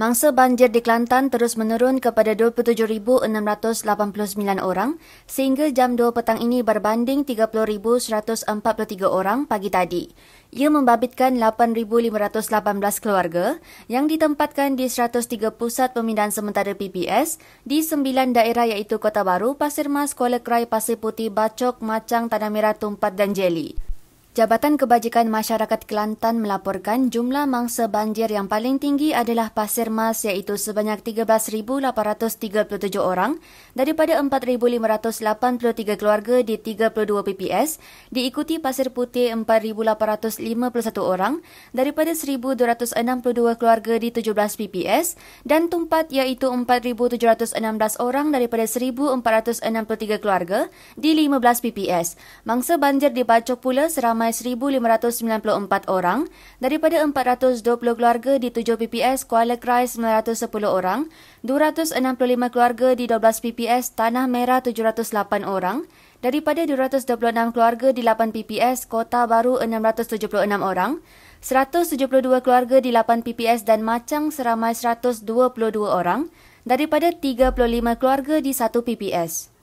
Mangsa banjir di Kelantan terus menurun kepada 27,689 orang sehingga jam 2 petang ini berbanding 30,143 orang pagi tadi. Ia membabitkan 8,518 keluarga yang ditempatkan di 103 pusat pemindahan sementara PPS di 9 daerah iaitu Kota Baru, Pasir Mas, Kuala Krai, Pasir Putih, Bacok, Macang, Tanah Merah, Tumpat dan Jeli. Jabatan Kebajikan Masyarakat Kelantan melaporkan jumlah mangsa banjir yang paling tinggi adalah Pasir Mas iaitu sebanyak 13,837 orang daripada 4,583 keluarga di 32 PPS diikuti Pasir Putih 4,851 orang daripada 1,262 keluarga di 17 PPS dan Tumpat iaitu 4,716 orang daripada 1,463 keluarga di 15 PPS. Mangsa banjir dibacok pula seramai seramai 1,594 orang daripada 420 keluarga di 7 PPS Kuala Krai 910 orang, 265 keluarga di 12 PPS Tanah Merah 708 orang, daripada 226 keluarga di 8 PPS Kota Baru 676 orang, 172 keluarga di 8 PPS dan Macang seramai 122 orang daripada 35 keluarga di 1 PPS.